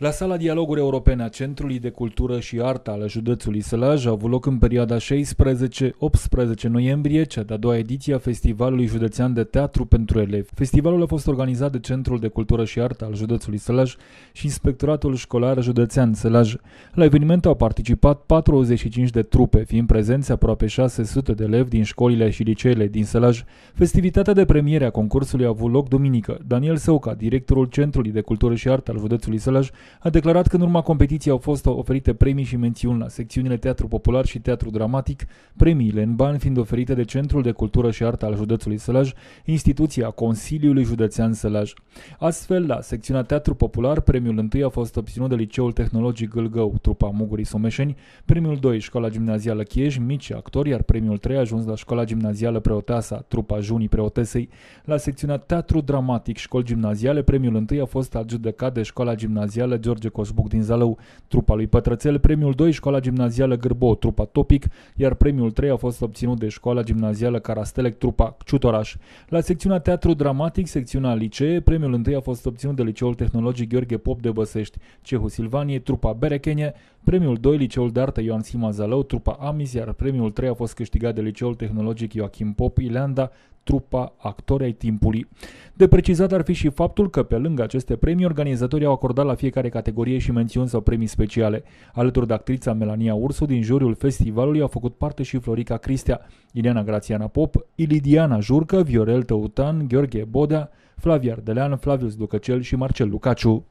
La sala Dialoguri Europene a Centrului de Cultură și Artă al județului Sălaj a avut loc în perioada 16-18 noiembrie cea de-a doua ediție a Festivalului Județean de Teatru pentru Elevi. Festivalul a fost organizat de Centrul de Cultură și Artă al județului Sălaj și Inspectoratul Școlar Județean Sălaj. La eveniment au participat 45 de trupe, fiind prezenți aproape 600 de elevi din școlile și liceele din Sălaj. Festivitatea de premiere a concursului a avut loc duminică. Daniel Săuca, directorul Centrului de Cultură și Artă al județului Sălaj, a declarat că în urma competiției au fost oferite premii și mențiuni la secțiunile Teatru Popular și Teatru Dramatic, premiile în bani fiind oferite de Centrul de Cultură și Artă al județului Sălaj, instituția Consiliului Județean Sălaj. Astfel, la secțiunea Teatru Popular, premiul întâi a fost obținut de Liceul Tehnologic Gâlgău, trupa Mugurii Someșeni, premiul 2 Școala Gimnazială Chiej, mici actori, iar premiul 3 a ajuns la Școala Gimnazială Preoteasa, trupa Junii Preotesei. La secțiunea Teatru Dramatic Școli Gimnaziale, premiul 1 a fost adjudecat de Școala Gimnazială George Coșbuc din Zalău, trupa lui Pătrățel, premiul 2 Școala Gimnazială Gârbo, trupa Topic, iar premiul 3 a fost obținut de Școala Gimnazială Carastelec, trupa Ciutoraș. La secțiunea Teatru Dramatic, secțiunea Licee, premiul 1 a fost obținut de Liceul Tehnologic Gheorghe Pop de Băsești, Cehu Silvanie, trupa Berechenie, Premiul 2 Liceul de Artă Ioan Sima Zalău, trupa Amis, iar premiul 3 a fost câștigat de Liceul Tehnologic Joachim Pop Ileanda, trupa Actori ai Timpului. De precizat ar fi și faptul că pe lângă aceste premii, organizatorii au acordat la fiecare categorie și mențiuni sau premii speciale. Alături de actrița Melania Ursu, din juriul festivalului au făcut parte și Florica Cristea, Ileana Grațiana Pop, Ilidiana Jurcă, Viorel Tăutan, Gheorghe Bodea, Flavia Ardelean, Flavius Ducăcel și Marcel Lucaciu.